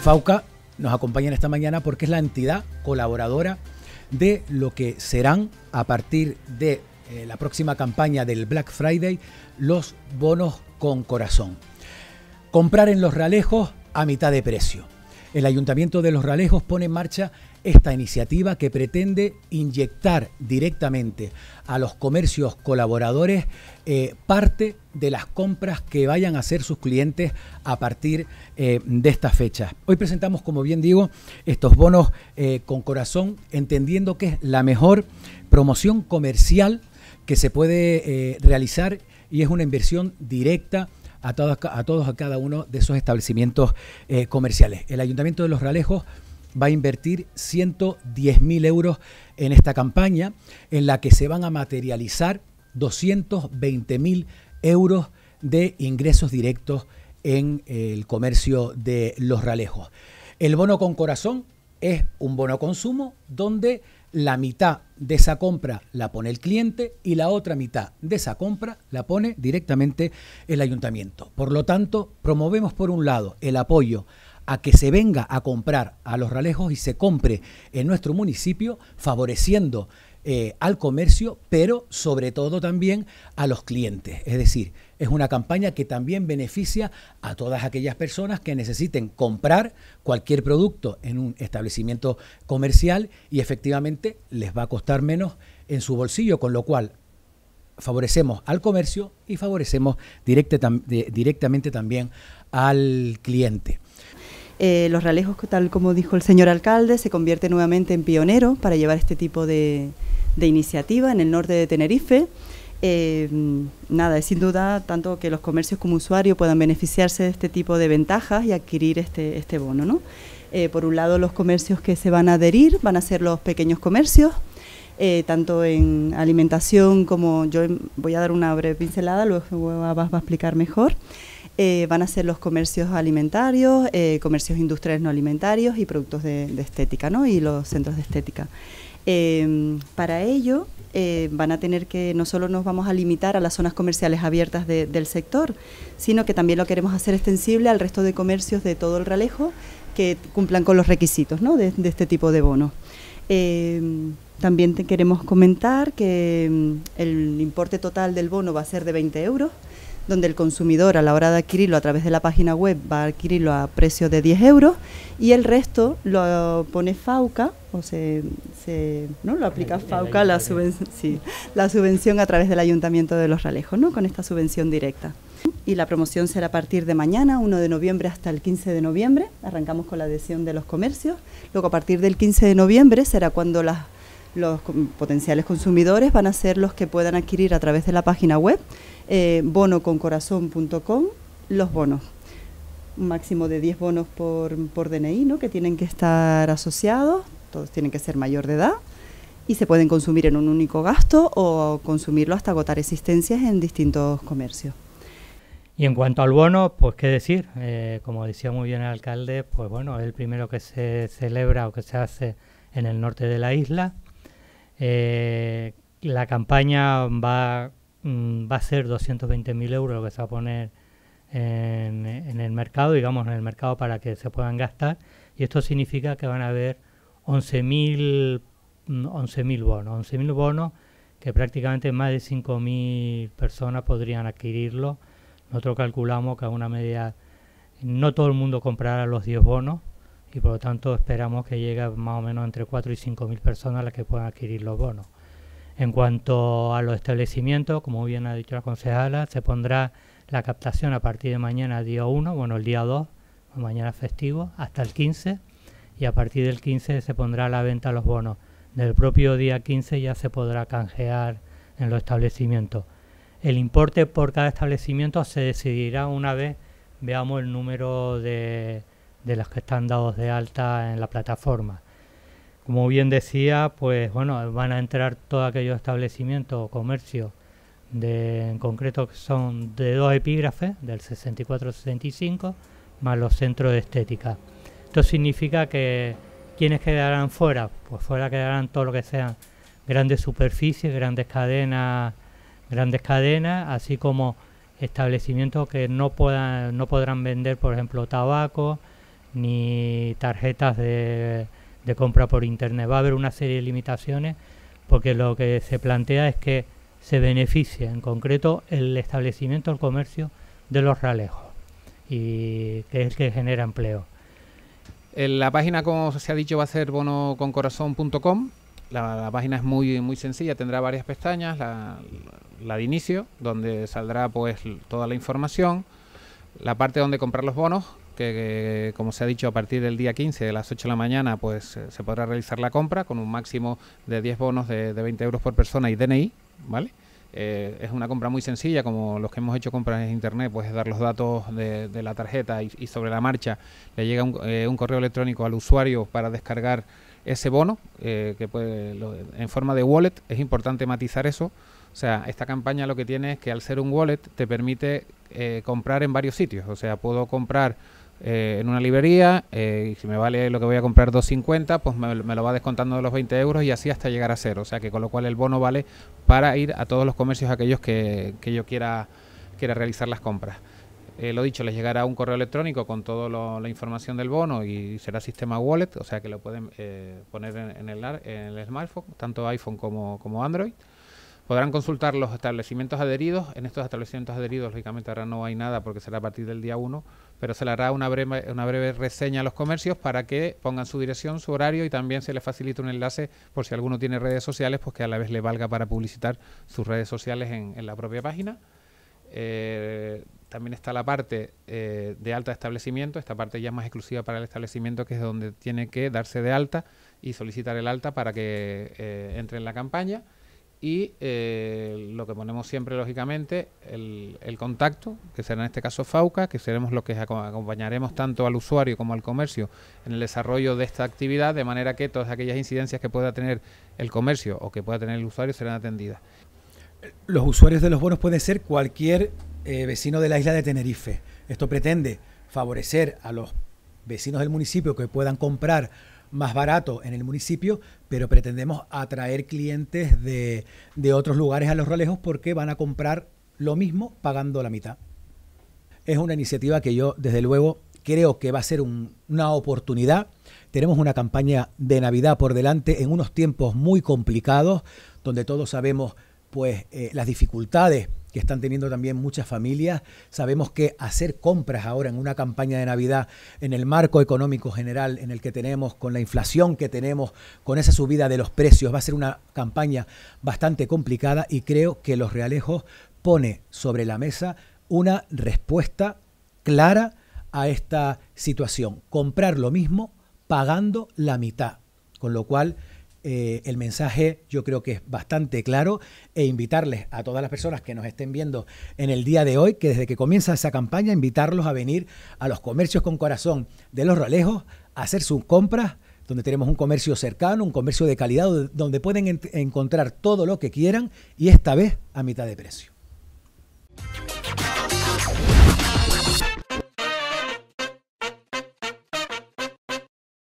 Fauca nos en esta mañana porque es la entidad colaboradora de lo que serán a partir de eh, la próxima campaña del Black Friday los bonos con corazón. Comprar en los Ralejos a mitad de precio. El Ayuntamiento de los Ralejos pone en marcha esta iniciativa que pretende inyectar directamente a los comercios colaboradores eh, parte de las compras que vayan a hacer sus clientes a partir eh, de esta fecha. Hoy presentamos, como bien digo, estos bonos eh, con corazón, entendiendo que es la mejor promoción comercial que se puede eh, realizar y es una inversión directa a todos, a todos, a cada uno de esos establecimientos comerciales. El Ayuntamiento de Los Ralejos va a invertir 110 mil euros en esta campaña, en la que se van a materializar 220 mil euros euros de ingresos directos en eh, el comercio de los ralejos. El bono con corazón es un bono consumo donde la mitad de esa compra la pone el cliente y la otra mitad de esa compra la pone directamente el ayuntamiento. Por lo tanto, promovemos por un lado el apoyo a que se venga a comprar a los ralejos y se compre en nuestro municipio, favoreciendo eh, al comercio, pero sobre todo también a los clientes. Es decir, es una campaña que también beneficia a todas aquellas personas que necesiten comprar cualquier producto en un establecimiento comercial y efectivamente les va a costar menos en su bolsillo, con lo cual favorecemos al comercio y favorecemos directamente también al cliente. Eh, los ralejos tal como dijo el señor alcalde, se convierte nuevamente en pionero para llevar este tipo de, de iniciativa en el norte de Tenerife. Eh, nada, es sin duda tanto que los comercios como usuario puedan beneficiarse de este tipo de ventajas y adquirir este, este bono. ¿no? Eh, por un lado, los comercios que se van a adherir van a ser los pequeños comercios, eh, tanto en alimentación como yo em, voy a dar una breve pincelada, luego vas va a explicar mejor. van a ser los comercios alimentarios, comercios industriales no alimentarios y productos de, de estética, ¿no? Y los centros de estética. Em, para ello, eh, van a tener que, no solo nos vamos a limitar a las zonas comerciales abiertas del sector, sino que también lo queremos hacer extensible al resto de comercios de todo el Ralejo que cumplan con los requisitos de, este tipo de bonos. Em, también te queremos comentar que mm, el importe total del bono va a ser de 20 euros, donde el consumidor a la hora de adquirirlo a través de la página web va a adquirirlo a precio de 10 euros y el resto lo pone FAUCA o se, ¿no? lo aplica FAUCA la, la subvención a través del Ayuntamiento de Los Ralejos, ¿no? con esta subvención directa. Y la promoción será a partir de mañana, 1 de noviembre hasta el 15 de noviembre. Arrancamos con la adhesión de los comercios. Luego a partir del 15 de noviembre será cuando las los potenciales consumidores van a ser los que puedan adquirir a través de la página web eh, bonoconcorazón.com los bonos. Un máximo de 10 bonos por, por DNI, ¿no? que tienen que estar asociados, todos tienen que ser mayor de edad y se pueden consumir en un único gasto o consumirlo hasta agotar existencias en distintos comercios. Y en cuanto al bono, pues qué decir, eh, como decía muy bien el alcalde, pues bueno, es el primero que se celebra o que se hace en el norte de la isla. Eh, la campaña va, mm, a ser 220.000 euros lo que se va a poner en, el mercado, digamos, en el mercado para que se puedan gastar. Y esto significa que van a haber 11.000 mm, bonos, 11.000 bonos que prácticamente más de 5.000 personas podrían adquirirlo. Nosotros calculamos que a una media no todo el mundo comprará los 10 bonos, y por lo tanto esperamos que llegue más o menos entre 4 y 5 mil personas las que puedan adquirir los bonos. En cuanto a los establecimientos, como bien ha dicho la concejala, se pondrá la captación a partir de mañana día 1, bueno el día 2, mañana festivo, hasta el 15 y a partir del 15 se pondrá la venta los bonos. Del propio día 15 ya se podrá canjear en los establecimientos. El importe por cada establecimiento se decidirá una vez veamos el número de, de las que están dados de alta en la plataforma. Como bien decía, pues bueno, van a entrar todos aquellos establecimientos o comercios, de, en concreto que son de dos epígrafes, del 64-65, más los centros de estética. Esto significa que quienes quedarán fuera, pues fuera quedarán todo lo que sean grandes superficies, grandes cadenas, grandes cadenas, así como establecimientos que no puedan, no podrán vender, por ejemplo, tabaco, ni tarjetas de, compra por internet. Va a haber una serie de limitaciones porque lo que se plantea es que se beneficie en concreto el establecimiento, el comercio de los ralejos y que es el que genera empleo. La página, como se ha dicho, va a ser bonoconcorazón.com. La, la página es muy, muy sencilla, tendrá varias pestañas. La, la, de inicio, donde saldrá pues toda la información. La parte donde comprar los bonos, que, como se ha dicho, a partir del día 15 de las 8 de la mañana, pues eh, se podrá realizar la compra con un máximo de 10 bonos de, 20 euros por persona y DNI, ¿vale? Eh, es una compra muy sencilla, como los que hemos hecho compras en internet, pues dar los datos de, la tarjeta y, sobre la marcha le llega eh, un, correo electrónico al usuario para descargar ese bono, que puede, en forma de wallet, es importante matizar eso. O sea, esta campaña lo que tiene es que al ser un wallet te permite comprar en varios sitios. O sea, puedo comprar eh, en una librería, eh, si me vale lo que voy a comprar 2.50, pues me, lo va descontando de los 20 euros y así hasta llegar a cero. O sea que con lo cual el bono vale para ir a todos los comercios aquellos que, yo quiera, quiera realizar las compras. Eh, lo dicho, les llegará un correo electrónico con toda la información del bono y será sistema wallet, o sea que lo pueden eh, poner en, el, smartphone, tanto iPhone como, como Android. Podrán consultar los establecimientos adheridos. En estos establecimientos adheridos, lógicamente, ahora no hay nada porque será a partir del día 1, pero se le hará una breve, una breve reseña a los comercios para que pongan su dirección, su horario y también se les facilita un enlace por si alguno tiene redes sociales, pues que a la vez le valga para publicitar sus redes sociales en, la propia página. Eh, también está la parte eh, de alta de establecimiento, esta parte ya más exclusiva para el establecimiento, que es donde tiene que darse de alta y solicitar el alta para que eh, entre en la campaña y eh, lo que ponemos siempre, lógicamente, el, contacto, que será en este caso FAUCA, que seremos los que acompañaremos tanto al usuario como al comercio en el desarrollo de esta actividad, de manera que todas aquellas incidencias que pueda tener el comercio o que pueda tener el usuario serán atendidas. Los usuarios de los bonos pueden ser cualquier eh, vecino de la isla de Tenerife. Esto pretende favorecer a los vecinos del municipio que puedan comprar más barato en el municipio, pero pretendemos atraer clientes de, otros lugares a los rolejos porque van a comprar lo mismo pagando la mitad. Es una iniciativa que yo, desde luego, creo que va a ser una oportunidad. Tenemos una campaña de Navidad por delante en unos tiempos muy complicados, donde todos sabemos pues eh, las dificultades que están teniendo también muchas familias. Sabemos que hacer compras ahora en una campaña de Navidad, en el marco económico general en el que tenemos, con la inflación que tenemos, con esa subida de los precios, va a ser una campaña bastante complicada y creo que Los Realejos pone sobre la mesa una respuesta clara a esta situación. Comprar lo mismo pagando la mitad. Con lo cual eh, el mensaje yo creo que es bastante claro e invitarles a todas las personas que nos estén viendo en el día de hoy, que desde que comienza esa campaña, invitarlos a venir a los comercios con corazón de los rolejos, a hacer sus compras, donde tenemos un comercio cercano, un comercio de calidad, donde pueden encontrar todo lo que quieran y esta vez a mitad de precio.